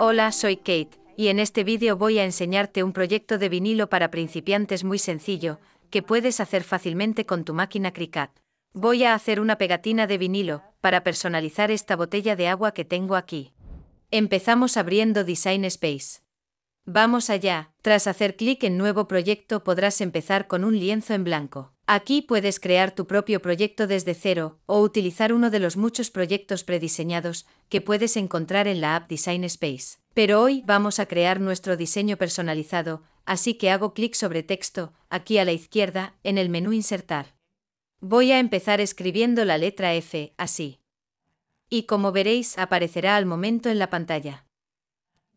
Hola, soy Kate, y en este vídeo voy a enseñarte un proyecto de vinilo para principiantes muy sencillo, que puedes hacer fácilmente con tu máquina Cricut. Voy a hacer una pegatina de vinilo, para personalizar esta botella de agua que tengo aquí. Empezamos abriendo Design Space. Vamos allá, tras hacer clic en Nuevo proyecto podrás empezar con un lienzo en blanco. Aquí puedes crear tu propio proyecto desde cero o utilizar uno de los muchos proyectos prediseñados que puedes encontrar en la app Design Space. Pero hoy vamos a crear nuestro diseño personalizado, así que hago clic sobre texto, aquí a la izquierda, en el menú Insertar. Voy a empezar escribiendo la letra F, así. Y como veréis, aparecerá al momento en la pantalla.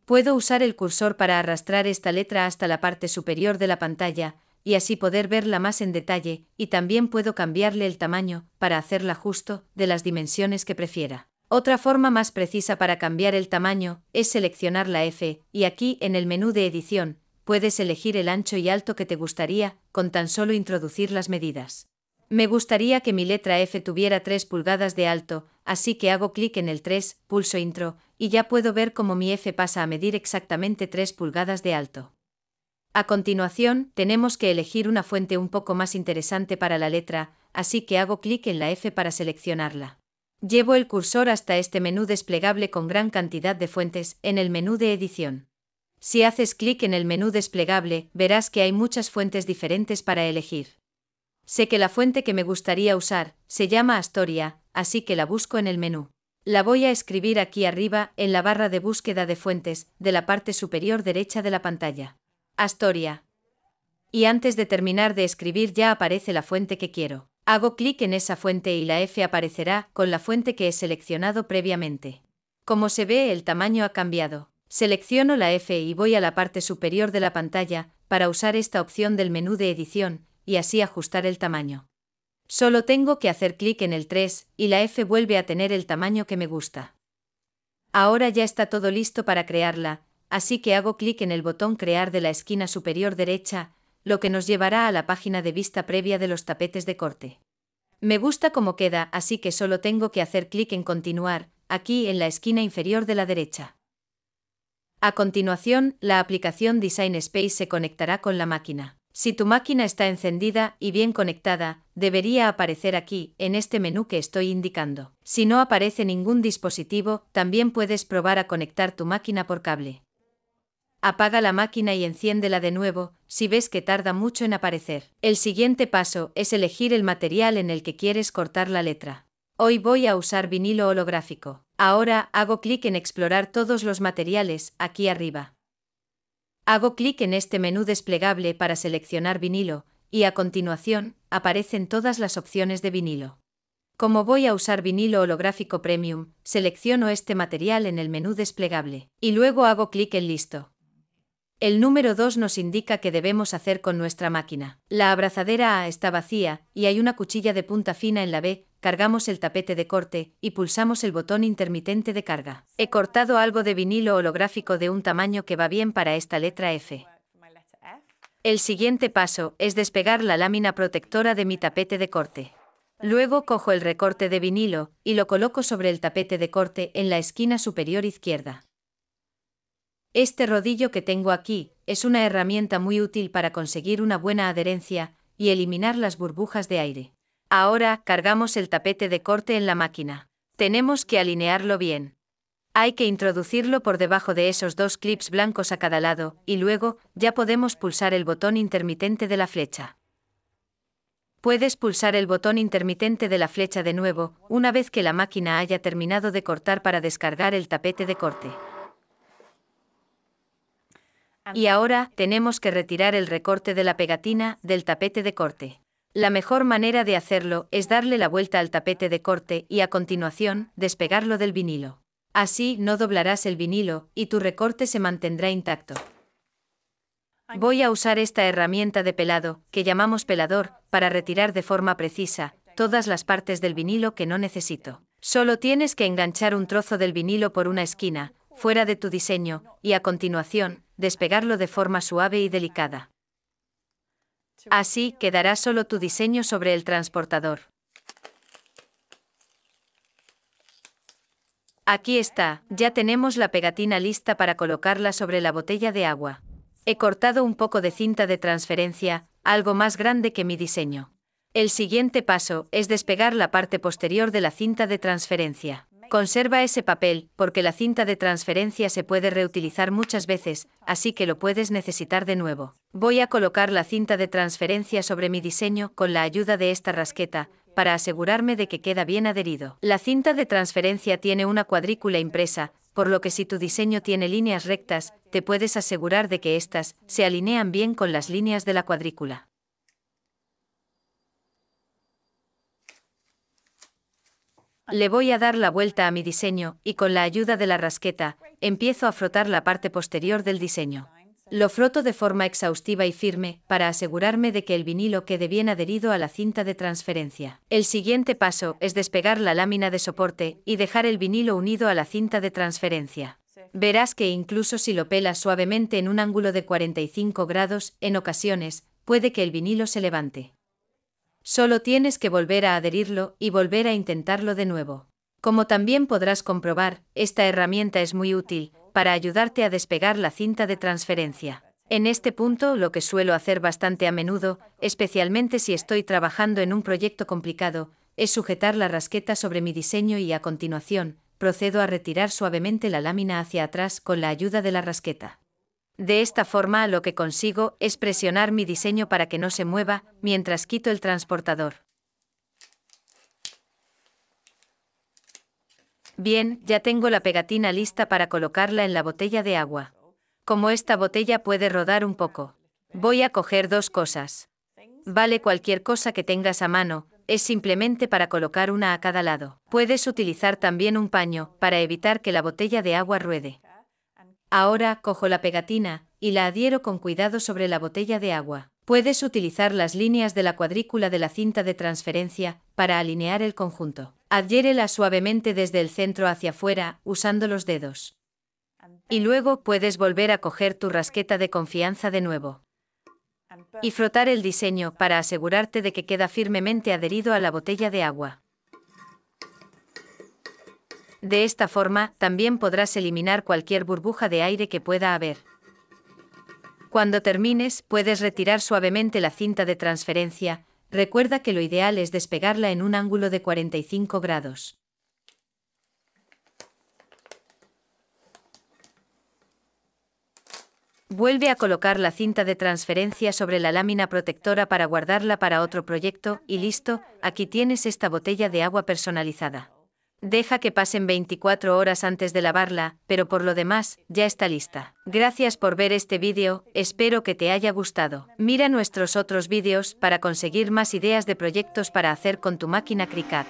Puedo usar el cursor para arrastrar esta letra hasta la parte superior de la pantalla, y así poder verla más en detalle, y también puedo cambiarle el tamaño, para hacerla justo, de las dimensiones que prefiera. Otra forma más precisa para cambiar el tamaño es seleccionar la F, y aquí en el menú de edición, puedes elegir el ancho y alto que te gustaría, con tan solo introducir las medidas. Me gustaría que mi letra F tuviera 3 pulgadas de alto, así que hago clic en el 3, pulso intro, y ya puedo ver cómo mi F pasa a medir exactamente 3 pulgadas de alto. A continuación, tenemos que elegir una fuente un poco más interesante para la letra, así que hago clic en la F para seleccionarla. Llevo el cursor hasta este menú desplegable con gran cantidad de fuentes en el menú de edición. Si haces clic en el menú desplegable, verás que hay muchas fuentes diferentes para elegir. Sé que la fuente que me gustaría usar se llama Astoria, así que la busco en el menú. La voy a escribir aquí arriba, en la barra de búsqueda de fuentes, de la parte superior derecha de la pantalla. Astoria. Y antes de terminar de escribir ya aparece la fuente que quiero. Hago clic en esa fuente y la F aparecerá con la fuente que he seleccionado previamente. Como se ve, el tamaño ha cambiado. Selecciono la F y voy a la parte superior de la pantalla para usar esta opción del menú de edición y así ajustar el tamaño. Solo tengo que hacer clic en el 3 y la F vuelve a tener el tamaño que me gusta. Ahora ya está todo listo para crearla así que hago clic en el botón Crear de la esquina superior derecha, lo que nos llevará a la página de vista previa de los tapetes de corte. Me gusta cómo queda, así que solo tengo que hacer clic en Continuar, aquí en la esquina inferior de la derecha. A continuación, la aplicación Design Space se conectará con la máquina. Si tu máquina está encendida y bien conectada, debería aparecer aquí, en este menú que estoy indicando. Si no aparece ningún dispositivo, también puedes probar a conectar tu máquina por cable. Apaga la máquina y enciéndela de nuevo, si ves que tarda mucho en aparecer. El siguiente paso es elegir el material en el que quieres cortar la letra. Hoy voy a usar vinilo holográfico. Ahora hago clic en explorar todos los materiales, aquí arriba. Hago clic en este menú desplegable para seleccionar vinilo, y a continuación, aparecen todas las opciones de vinilo. Como voy a usar vinilo holográfico premium, selecciono este material en el menú desplegable, y luego hago clic en listo. El número 2 nos indica qué debemos hacer con nuestra máquina. La abrazadera A está vacía y hay una cuchilla de punta fina en la B. Cargamos el tapete de corte y pulsamos el botón intermitente de carga. He cortado algo de vinilo holográfico de un tamaño que va bien para esta letra F. El siguiente paso es despegar la lámina protectora de mi tapete de corte. Luego cojo el recorte de vinilo y lo coloco sobre el tapete de corte en la esquina superior izquierda. Este rodillo que tengo aquí es una herramienta muy útil para conseguir una buena adherencia y eliminar las burbujas de aire. Ahora cargamos el tapete de corte en la máquina. Tenemos que alinearlo bien. Hay que introducirlo por debajo de esos dos clips blancos a cada lado, y luego ya podemos pulsar el botón intermitente de la flecha. Puedes pulsar el botón intermitente de la flecha de nuevo, una vez que la máquina haya terminado de cortar para descargar el tapete de corte. Y ahora tenemos que retirar el recorte de la pegatina del tapete de corte. La mejor manera de hacerlo es darle la vuelta al tapete de corte y a continuación despegarlo del vinilo. Así no doblarás el vinilo y tu recorte se mantendrá intacto. Voy a usar esta herramienta de pelado, que llamamos pelador, para retirar de forma precisa todas las partes del vinilo que no necesito. Solo tienes que enganchar un trozo del vinilo por una esquina, fuera de tu diseño, y a continuación, despegarlo de forma suave y delicada. Así quedará solo tu diseño sobre el transportador. Aquí está, ya tenemos la pegatina lista para colocarla sobre la botella de agua. He cortado un poco de cinta de transferencia, algo más grande que mi diseño. El siguiente paso es despegar la parte posterior de la cinta de transferencia. Conserva ese papel, porque la cinta de transferencia se puede reutilizar muchas veces, así que lo puedes necesitar de nuevo. Voy a colocar la cinta de transferencia sobre mi diseño con la ayuda de esta rasqueta, para asegurarme de que queda bien adherido. La cinta de transferencia tiene una cuadrícula impresa, por lo que si tu diseño tiene líneas rectas, te puedes asegurar de que éstas se alinean bien con las líneas de la cuadrícula. Le voy a dar la vuelta a mi diseño y con la ayuda de la rasqueta, empiezo a frotar la parte posterior del diseño. Lo froto de forma exhaustiva y firme para asegurarme de que el vinilo quede bien adherido a la cinta de transferencia. El siguiente paso es despegar la lámina de soporte y dejar el vinilo unido a la cinta de transferencia. Verás que incluso si lo pelas suavemente en un ángulo de 45 grados, en ocasiones, puede que el vinilo se levante. Solo tienes que volver a adherirlo y volver a intentarlo de nuevo. Como también podrás comprobar, esta herramienta es muy útil para ayudarte a despegar la cinta de transferencia. En este punto, lo que suelo hacer bastante a menudo, especialmente si estoy trabajando en un proyecto complicado, es sujetar la rasqueta sobre mi diseño y a continuación, procedo a retirar suavemente la lámina hacia atrás con la ayuda de la rasqueta. De esta forma lo que consigo es presionar mi diseño para que no se mueva mientras quito el transportador. Bien, ya tengo la pegatina lista para colocarla en la botella de agua. Como esta botella puede rodar un poco, voy a coger dos cosas. Vale cualquier cosa que tengas a mano, es simplemente para colocar una a cada lado. Puedes utilizar también un paño, para evitar que la botella de agua ruede. Ahora cojo la pegatina y la adhiero con cuidado sobre la botella de agua. Puedes utilizar las líneas de la cuadrícula de la cinta de transferencia para alinear el conjunto. Adhiérela suavemente desde el centro hacia afuera usando los dedos. Y luego puedes volver a coger tu rasqueta de confianza de nuevo y frotar el diseño para asegurarte de que queda firmemente adherido a la botella de agua. De esta forma, también podrás eliminar cualquier burbuja de aire que pueda haber. Cuando termines, puedes retirar suavemente la cinta de transferencia. Recuerda que lo ideal es despegarla en un ángulo de 45 grados. Vuelve a colocar la cinta de transferencia sobre la lámina protectora para guardarla para otro proyecto y listo, aquí tienes esta botella de agua personalizada. Deja que pasen 24 horas antes de lavarla, pero por lo demás, ya está lista. Gracias por ver este vídeo, espero que te haya gustado. Mira nuestros otros vídeos para conseguir más ideas de proyectos para hacer con tu máquina Cricut.